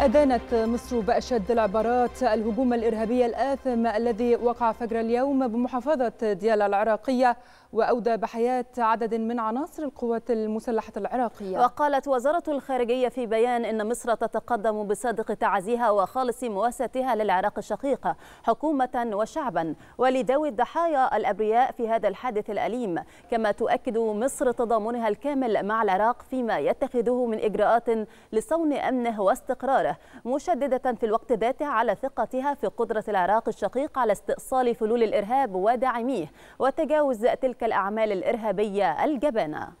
أدانت مصر بأشد العبارات الهجوم الإرهابي الآثم الذي وقع فجر اليوم بمحافظة ديالى العراقية وأودى بحياة عدد من عناصر القوات المسلحة العراقية وقالت وزارة الخارجية في بيان أن مصر تتقدم بصدق تعزيها وخالص مواساتها للعراق الشقيقة حكومة وشعبا ولذوي الضحايا الأبرياء في هذا الحادث الأليم كما تؤكد مصر تضامنها الكامل مع العراق فيما يتخذه من إجراءات لصون أمنه واستقراره مشددة في الوقت ذاته على ثقتها في قدرة العراق الشقيق على استئصال فلول الإرهاب وداعميه وتجاوز تلك الأعمال الإرهابية الجبانة